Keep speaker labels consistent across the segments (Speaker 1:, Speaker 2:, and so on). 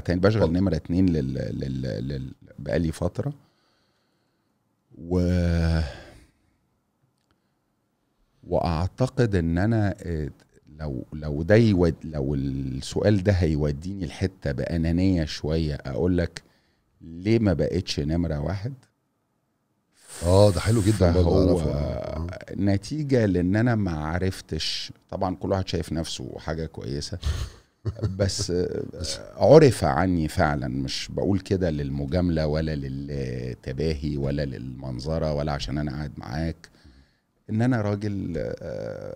Speaker 1: تاني بشغل نمره اتنين لل... لل... لل... بقالي فتره و واعتقد ان انا آه، لو لو ده يود لو السؤال ده هيوديني الحته بانانيه شويه اقول لك ليه ما بقتش نمره واحد اه ده حلو جدا هو آه. نتيجه لان انا ما عرفتش طبعا كل واحد شايف نفسه حاجه كويسه بس عرف عني فعلا مش بقول كده للمجامله ولا للتباهي ولا للمنظره ولا عشان انا قاعد معاك ان انا راجل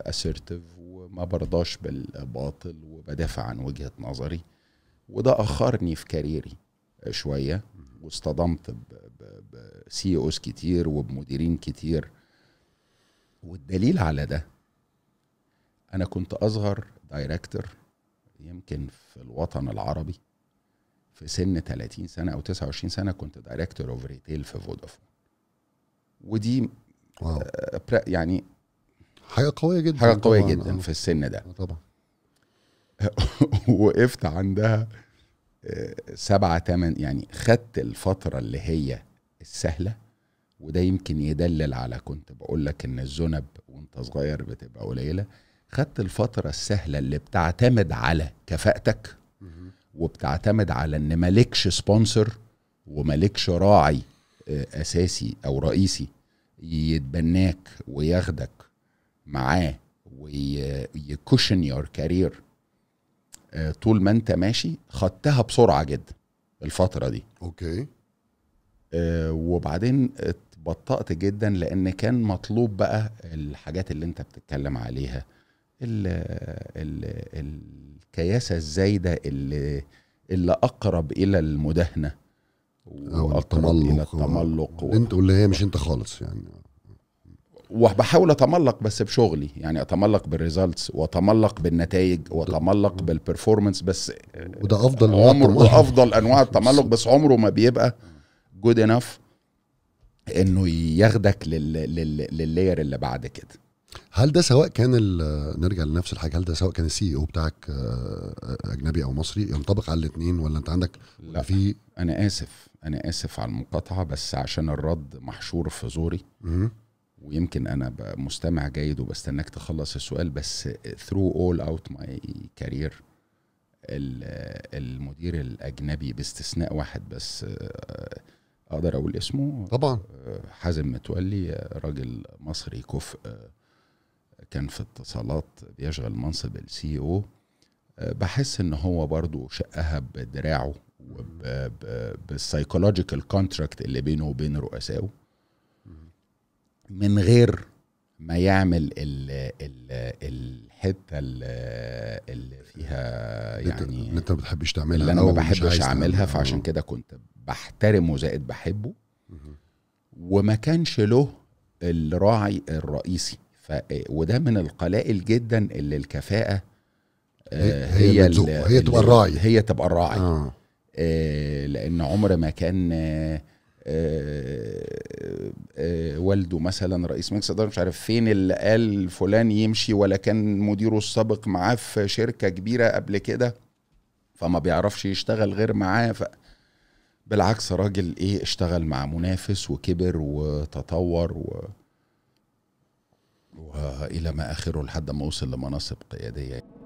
Speaker 1: اسيرتيف آه، وما برضاش بالباطل وبدافع عن وجهه نظري وده اخرني في كاريري شويه واصطدمت بسي اوز e كتير وبمديرين كتير والدليل على ده انا كنت اصغر دايركتور يمكن في الوطن العربي في سن 30 سنه او 29 سنه كنت دايركتور اوف ريتيل في فودافون ودي واو. آه، يعني حاجه قويه جدا حاجه قويه جدا جدا في السن ده آه، طبعا وقفت عندها آه، سبعة تمن يعني خدت الفترة اللي هي السهلة وده يمكن يدلل على كنت بقول لك ان الذنب وانت صغير بتبقى قليله خدت الفترة السهلة اللي بتعتمد على كفاءتك وبتعتمد على ان مالكش سبونسر ومالكش راعي آه، اساسي او رئيسي يتبناك وياخدك معاه ويكوشن يور كارير آه، طول ما انت ماشي خدتها بسرعه جدا الفتره دي اوكي آه، وبعدين اتبطأت جدا لان كان مطلوب بقى الحاجات اللي انت بتتكلم عليها ال ال الكياسه الزايده اللي اللي اقرب الى المداهنه واقرب الى التملق و... انت واللي هي مش انت خالص يعني وبحاول اتملق بس بشغلي يعني اتملق بالريزلتس واتملق بالنتائج واتملق بالبرفورمانس بس وده افضل عمره افضل انواع التملق بس عمره ما بيبقى جود انف انه ياخدك لل... لل... اللي بعد كده هل ده سواء كان نرجع لنفس الحاجه هل ده سواء كان السي او بتاعك آه، آه، اجنبي او مصري ينطبق على الاثنين ولا انت عندك لا في انا اسف انا اسف على المقاطعه بس عشان الرد محشور في زوري م- ويمكن انا مستمع جيد وبستناك تخلص السؤال بس ثرو اول اوت ماي كارير المدير الاجنبي باستثناء واحد بس آه، اقدر اقول اسمه طبعا حازم متولي راجل مصري كفء كان في اتصالات بيشغل منصب السي او e بحس ان هو برضو شقها بدراعه بالسايكولوجيكال كونتراكت اللي بينه وبين رؤسائه من غير ما يعمل الـ الـ الحته اللي فيها يعني اللي انت ما بتحبش تعملها اللي انا ما بحبش اعملها فعشان آه. كده كنت بحترمه زائد بحبه وما كانش له الراعي الرئيسي وده من القلائل جدا اللي الكفاءه آه، هي هي, اللي هي تبقى الراعي هي تبقى الراعي آه. آه. لان عمر ما كان آه، والده مثلا رئيس مجلس اداره مش عارف فين اللي قال فلان يمشي ولا كان مديره السابق معاه في شركه كبيره قبل كده فما بيعرفش يشتغل غير معاه ف... بالعكس راجل ايه اشتغل مع منافس وكبر وتطور و... والى ما اخره لحد ما اوصل لمناصب قياديه